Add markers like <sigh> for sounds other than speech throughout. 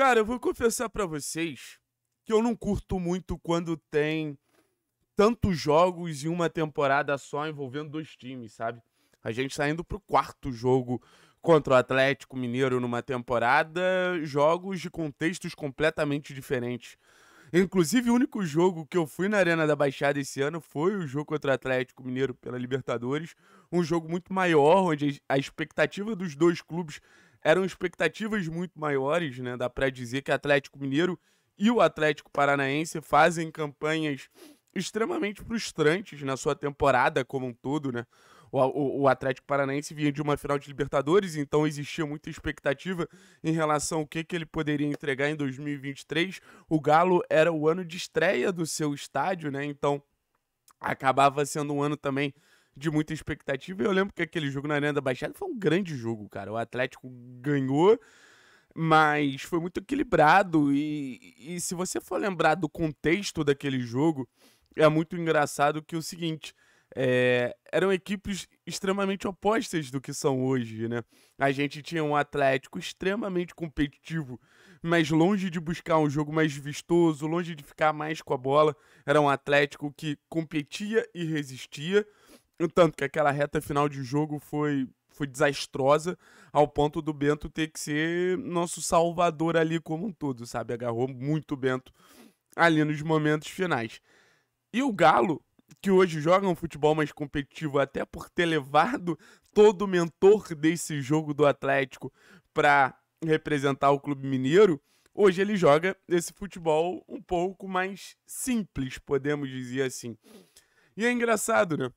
Cara, eu vou confessar para vocês que eu não curto muito quando tem tantos jogos em uma temporada só envolvendo dois times, sabe? A gente tá indo pro quarto jogo contra o Atlético Mineiro numa temporada, jogos de contextos completamente diferentes. Inclusive, o único jogo que eu fui na Arena da Baixada esse ano foi o jogo contra o Atlético Mineiro pela Libertadores. Um jogo muito maior, onde a expectativa dos dois clubes eram expectativas muito maiores, né? Dá para dizer que Atlético Mineiro e o Atlético Paranaense fazem campanhas extremamente frustrantes na sua temporada como um todo, né? O, o, o, Atlético Paranaense vinha de uma final de Libertadores, então existia muita expectativa em relação ao que, que ele poderia entregar em 2023. O Galo era o ano de estreia do seu estádio, né? Então acabava sendo um ano também de muita expectativa. Eu lembro que aquele jogo na Arena da Baixada foi um grande jogo, cara. O Atlético ganhou, mas foi muito equilibrado. E, e se você for lembrar do contexto daquele jogo, é muito engraçado que é o seguinte. É, eram equipes extremamente opostas do que são hoje, né? A gente tinha um Atlético extremamente competitivo, mas longe de buscar um jogo mais vistoso, longe de ficar mais com a bola. Era um Atlético que competia e resistia, no <laughs> tanto que aquela reta final de jogo foi, foi desastrosa, ao ponto do Bento ter que ser nosso salvador ali como um todo, sabe? Agarrou muito o Bento ali nos momentos finais. E o Galo, que hoje joga um futebol mais competitivo, até por ter levado todo o mentor desse jogo do Atlético para representar o Clube Mineiro, hoje ele joga esse futebol um pouco mais simples, podemos dizer assim. E é engraçado, né?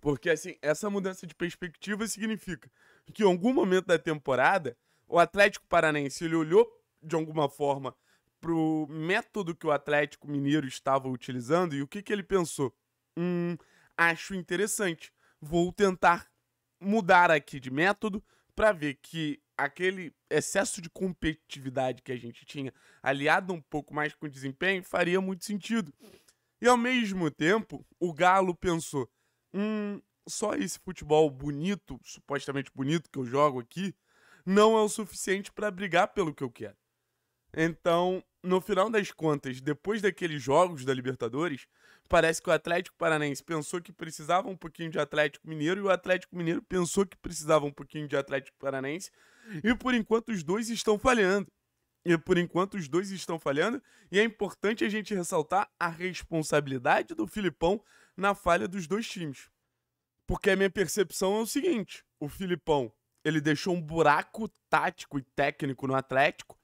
Porque, assim, essa mudança de perspectiva significa que em algum momento da temporada, o Atlético Paranaense ele olhou de alguma forma para o método que o Atlético Mineiro estava utilizando e o que, que ele pensou? Hum, acho interessante. Vou tentar mudar aqui de método para ver que aquele excesso de competitividade que a gente tinha, aliado um pouco mais com o desempenho, faria muito sentido. E ao mesmo tempo, o Galo pensou: hum, só esse futebol bonito, supostamente bonito que eu jogo aqui, não é o suficiente para brigar pelo que eu quero. Então, no final das contas, depois daqueles jogos da Libertadores, parece que o Atlético Paranaense pensou que precisava um pouquinho de Atlético Mineiro e o Atlético Mineiro pensou que precisava um pouquinho de Atlético Paranaense. E por enquanto os dois estão falhando. E por enquanto os dois estão falhando, e é importante a gente ressaltar a responsabilidade do Filipão na falha dos dois times. Porque a minha percepção é o seguinte: o Filipão ele deixou um buraco tático e técnico no Atlético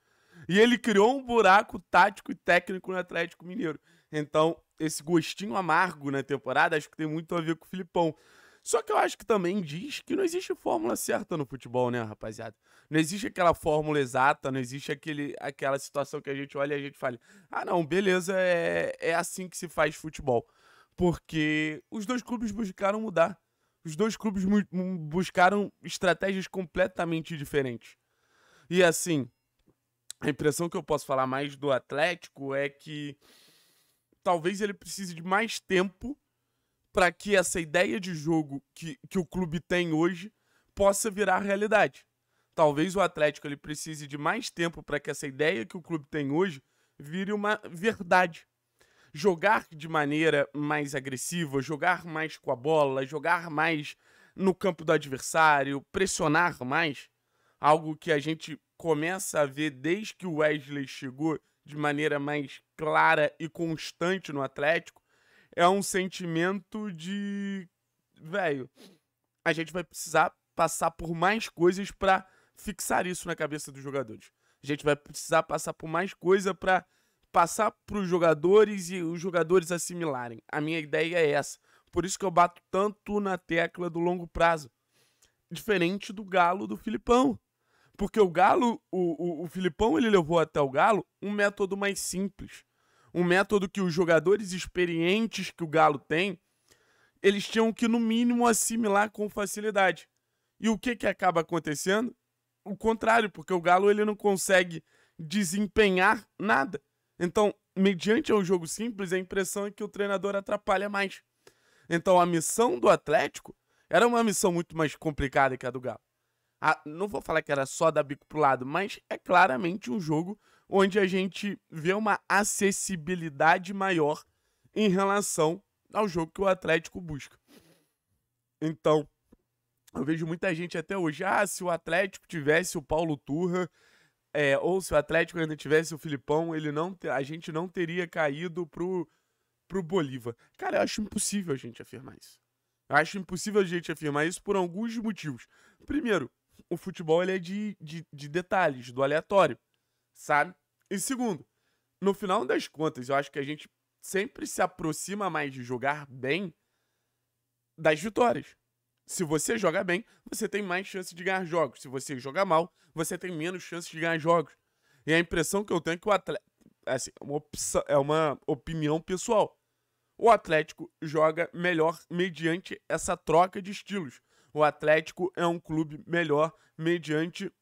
e ele criou um buraco tático e técnico no Atlético Mineiro. Então, esse gostinho amargo na temporada acho que tem muito a ver com o Filipão. Só que eu acho que também diz que não existe fórmula certa no futebol, né, rapaziada? Não existe aquela fórmula exata, não existe aquele, aquela situação que a gente olha e a gente fala: ah, não, beleza, é, é assim que se faz futebol porque os dois clubes buscaram mudar. Os dois clubes buscaram estratégias completamente diferentes. E assim, a impressão que eu posso falar mais do Atlético é que talvez ele precise de mais tempo para que essa ideia de jogo que, que o clube tem hoje possa virar realidade. Talvez o Atlético ele precise de mais tempo para que essa ideia que o clube tem hoje vire uma verdade jogar de maneira mais agressiva, jogar mais com a bola, jogar mais no campo do adversário, pressionar mais, algo que a gente começa a ver desde que o Wesley chegou de maneira mais clara e constante no Atlético, é um sentimento de velho, a gente vai precisar passar por mais coisas para fixar isso na cabeça dos jogadores. A gente vai precisar passar por mais coisa para passar para os jogadores e os jogadores assimilarem. A minha ideia é essa. Por isso que eu bato tanto na tecla do longo prazo. Diferente do Galo do Filipão. Porque o Galo, o, o, o Filipão, ele levou até o Galo um método mais simples. Um método que os jogadores experientes que o Galo tem, eles tinham que, no mínimo, assimilar com facilidade. E o que, que acaba acontecendo? O contrário, porque o Galo ele não consegue desempenhar nada. Então, mediante um jogo simples, a impressão é que o treinador atrapalha mais. Então, a missão do Atlético era uma missão muito mais complicada que a do Galo. A, ah, não vou falar que era só dar bico pro lado, mas é claramente um jogo onde a gente vê uma acessibilidade maior em relação ao jogo que o Atlético busca. Então, eu vejo muita gente até hoje, ah, se o Atlético tivesse o Paulo Turra, é, ou se o Atlético ainda tivesse o Filipão, ele não te, a gente não teria caído pro, pro Bolívar. Cara, eu acho impossível a gente afirmar isso. Eu acho impossível a gente afirmar isso por alguns motivos. Primeiro, o futebol ele é de, de, de detalhes, do aleatório, sabe? E segundo, no final das contas, eu acho que a gente sempre se aproxima mais de jogar bem das vitórias se você joga bem, você tem mais chance de ganhar jogos. Se você joga mal, você tem menos chance de ganhar jogos. E a impressão que eu tenho é que o Atlético. Assim, é uma opção, é uma opinião pessoal. O Atlético joga melhor mediante essa troca de estilos. O Atlético é um clube melhor mediante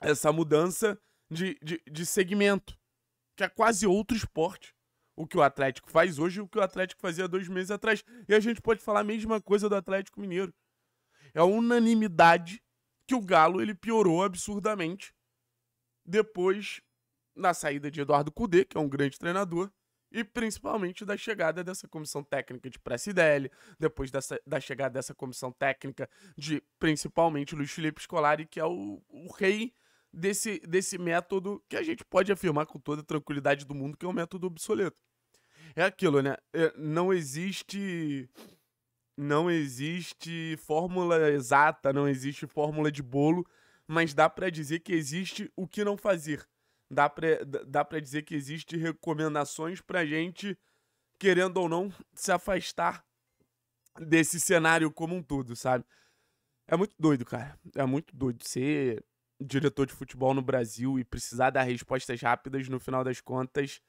essa mudança de, de, de segmento, que é quase outro esporte o que o Atlético faz hoje e o que o Atlético fazia dois meses atrás. E a gente pode falar a mesma coisa do Atlético Mineiro. É a unanimidade que o Galo ele piorou absurdamente depois da saída de Eduardo Cudê, que é um grande treinador, e principalmente da chegada dessa comissão técnica de Pracidelli, depois dessa, da chegada dessa comissão técnica de principalmente Luiz Felipe Scolari, que é o, o rei desse, desse método que a gente pode afirmar com toda tranquilidade do mundo que é um método obsoleto. É aquilo, né? É, não existe. Não existe fórmula exata, não existe fórmula de bolo, mas dá para dizer que existe o que não fazer. Dá pra, dá pra dizer que existe recomendações pra gente, querendo ou não, se afastar desse cenário como um todo, sabe? É muito doido, cara. É muito doido ser diretor de futebol no Brasil e precisar dar respostas rápidas no final das contas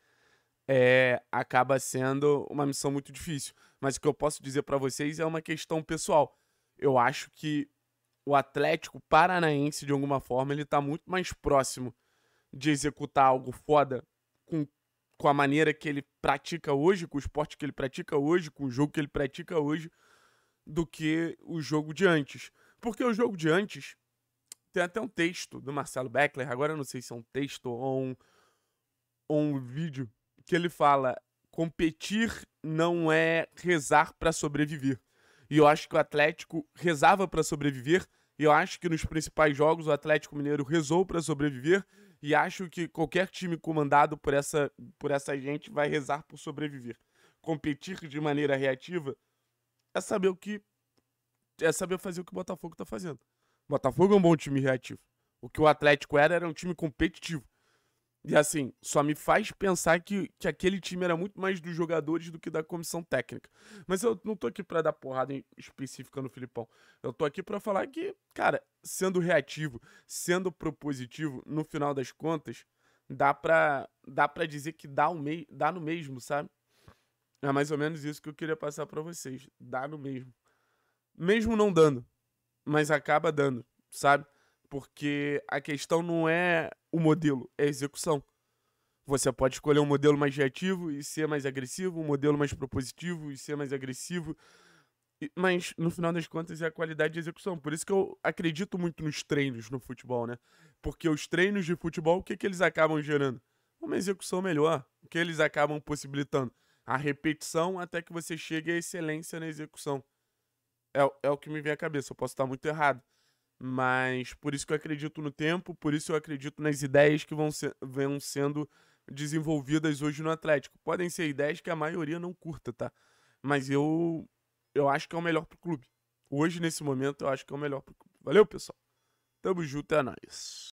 é, acaba sendo uma missão muito difícil. Mas o que eu posso dizer para vocês é uma questão pessoal. Eu acho que o Atlético Paranaense, de alguma forma, ele tá muito mais próximo de executar algo foda com, com a maneira que ele pratica hoje, com o esporte que ele pratica hoje, com o jogo que ele pratica hoje, do que o jogo de antes. Porque o jogo de antes tem até um texto do Marcelo Beckler, agora eu não sei se é um texto ou um, ou um vídeo que ele fala: competir não é rezar para sobreviver. E eu acho que o Atlético rezava para sobreviver. E eu acho que nos principais jogos o Atlético Mineiro rezou para sobreviver. E acho que qualquer time comandado por essa, por essa gente vai rezar por sobreviver. Competir de maneira reativa é saber o que. É saber fazer o que o Botafogo está fazendo. O Botafogo é um bom time reativo. O que o Atlético era era um time competitivo. E assim, só me faz pensar que, que aquele time era muito mais dos jogadores do que da comissão técnica. Mas eu não tô aqui para dar porrada em, específica no Filipão. Eu tô aqui para falar que, cara, sendo reativo, sendo propositivo, no final das contas, dá pra, dá pra dizer que dá, o mei, dá no mesmo, sabe? É mais ou menos isso que eu queria passar para vocês. Dá no mesmo. Mesmo não dando, mas acaba dando, sabe? Porque a questão não é o modelo, é a execução. Você pode escolher um modelo mais reativo e ser mais agressivo, um modelo mais propositivo e ser mais agressivo. Mas, no final das contas, é a qualidade de execução. Por isso que eu acredito muito nos treinos no futebol, né? Porque os treinos de futebol, o que, que eles acabam gerando? Uma execução melhor. O que eles acabam possibilitando? A repetição até que você chegue à excelência na execução. É, é o que me vem à cabeça. Eu posso estar muito errado. Mas por isso que eu acredito no tempo, por isso eu acredito nas ideias que vão, ser, vão sendo desenvolvidas hoje no Atlético. Podem ser ideias que a maioria não curta, tá? Mas eu, eu acho que é o melhor pro clube. Hoje, nesse momento, eu acho que é o melhor pro clube. Valeu, pessoal. Tamo junto, é nóis.